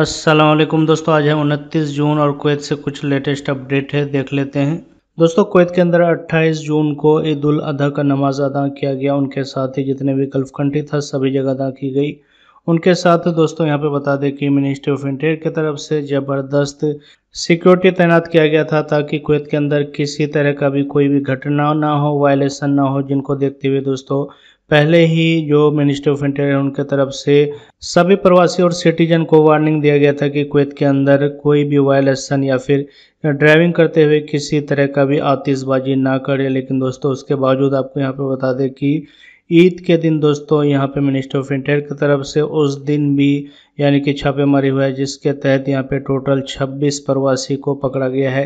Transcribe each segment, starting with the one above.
असलम दोस्तों आज है उनतीस जून और कुवैत से कुछ लेटेस्ट अपडेट है देख लेते हैं दोस्तों कुवैत के अंदर 28 जून को ईद उल अदा का नमाज अदा किया गया उनके साथ ही जितने भी गल्फ कंट्री था सभी जगह अदा की गई उनके साथ दोस्तों यहाँ पे बता दें कि मिनिस्ट्री ऑफ इंटीरियर की तरफ से ज़बरदस्त सिक्योरिटी तैनात किया गया था ताकि कुवैत के अंदर किसी तरह का भी कोई भी घटना ना हो वायलेशन ना हो जिनको देखते हुए दोस्तों पहले ही जो मिनिस्ट्री ऑफ इंटीरियर है उनके तरफ से सभी प्रवासी और सिटीजन को वार्निंग दिया गया था कि कुवैत के अंदर कोई भी वायलेशन या फिर ड्राइविंग करते हुए किसी तरह का भी आतिशबाजी ना करे लेकिन दोस्तों उसके बावजूद आपको यहाँ पर बता दें कि ईद के दिन दोस्तों यहाँ पे मिनिस्ट्री ऑफ इंटीरियर की तरफ से उस दिन भी यानी कि छापेमारी हुआ है जिसके तहत यहाँ पे टोटल 26 प्रवासी को पकड़ा गया है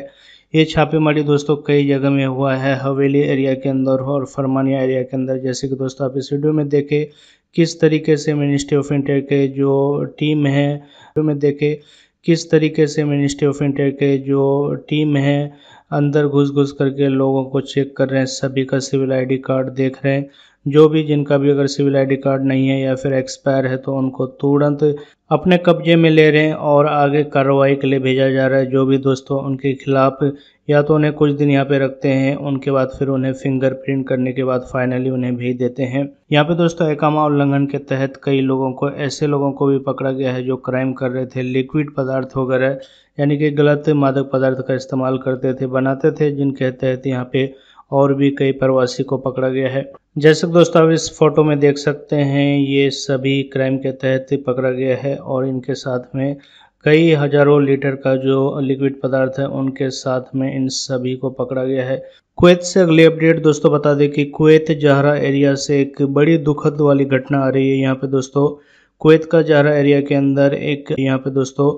ये छापेमारी दोस्तों कई जगह में हुआ है हवेली एरिया के अंदर और फरमानिया एरिया के अंदर जैसे कि दोस्तों आप इस वीडियो में देखें किस तरीके से मिनिस्ट्री ऑफ इंटीरियर के जो टीम है वीडियो में देखें किस तरीके से मिनिस्ट्री ऑफ इंटीरियर के जो टीम है अंदर घुस घुस करके लोगों को चेक कर रहे हैं सभी का सिविल आईडी कार्ड देख रहे हैं जो भी जिनका भी अगर सिविल आईडी कार्ड नहीं है या फिर एक्सपायर है तो उनको तुरंत अपने कब्जे में ले रहे हैं और आगे कार्रवाई के लिए भेजा जा रहा है जो भी दोस्तों उनके खिलाफ या तो उन्हें कुछ दिन यहाँ पे रखते हैं उनके बाद फिर उन्हें फिंगरप्रिंट करने के बाद फाइनली उन्हें भेज देते हैं यहाँ पे दोस्तों एकामा उल्लंघन के तहत कई लोगों को ऐसे लोगों को भी पकड़ा गया है जो क्राइम कर रहे थे लिक्विड पदार्थ वगैरह यानी कि गलत मादक पदार्थ का इस्तेमाल करते थे बनाते थे जिनके तहत यहाँ पे और भी कई प्रवासी को पकड़ा गया है जैसे दोस्तों आप इस फोटो में देख सकते हैं ये सभी क्राइम के तहत पकड़ा गया है और इनके साथ में कई हजारों लीटर का जो लिक्विड पदार्थ है उनके साथ में इन सभी को पकड़ा गया है कुवैत से अगली अपडेट दोस्तों बता दें कि कुवैत जहरा एरिया से एक बड़ी दुखद वाली घटना आ रही है यहाँ पे दोस्तों कुवैत का जहरा एरिया के अंदर एक यहाँ पे दोस्तों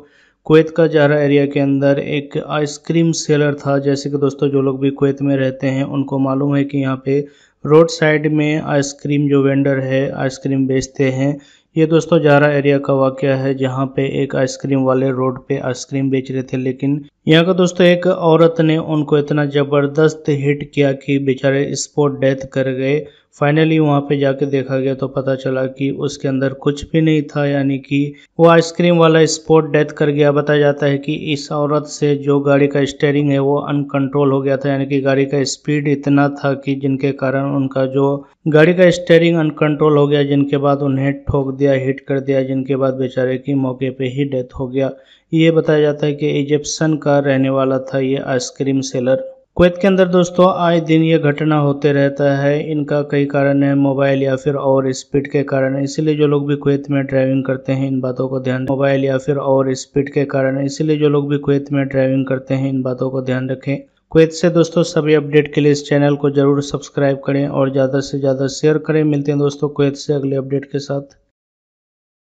कुवैत का जारा एरिया के अंदर एक आइसक्रीम सेलर था जैसे कि दोस्तों जो लोग भी कुवैत में रहते हैं उनको मालूम है कि यहाँ पे रोड साइड में आइसक्रीम जो वेंडर है आइसक्रीम बेचते हैं ये दोस्तों जारा एरिया का वाक़ है जहाँ पे एक आइसक्रीम वाले रोड पे आइसक्रीम बेच रहे थे लेकिन यहाँ का दोस्तों एक औरत ने उनको इतना ज़बरदस्त हिट किया कि बेचारे स्पॉट डेथ कर गए फाइनली वहाँ पे जाके देखा गया तो पता चला कि उसके अंदर कुछ भी नहीं था यानी कि वो आइसक्रीम वाला स्पॉट डेथ कर गया बताया जाता है कि इस औरत से जो गाड़ी का स्टेयरिंग है वो अनकंट्रोल हो गया था यानी कि गाड़ी का स्पीड इतना था कि जिनके कारण उनका जो गाड़ी का स्टेयरिंग अनकंट्रोल हो गया जिनके बाद उन्हें ठोक दिया हिट कर दिया जिनके बाद बेचारे की मौके पर ही डेथ हो गया ये बताया जाता है कि इजिप्सन का रहने वाला था ये आइसक्रीम सेलर कुवैत के अंदर दोस्तों आए दिन ये घटना होते रहता है इनका कई कारण है मोबाइल या फिर और स्पीड के कारण इसीलिए जो लोग भी कुवैत में ड्राइविंग करते हैं इन बातों को ध्यान मोबाइल या फिर और स्पीड के कारण इसीलिए जो लोग भी कुवैत में ड्राइविंग करते हैं इन बातों को ध्यान रखें कुवैत से दोस्तों सभी अपडेट के लिए इस चैनल को जरूर सब्सक्राइब करें और ज़्यादा से ज़्यादा शेयर करें मिलते हैं दोस्तों कुवैत से अगले अपडेट के साथ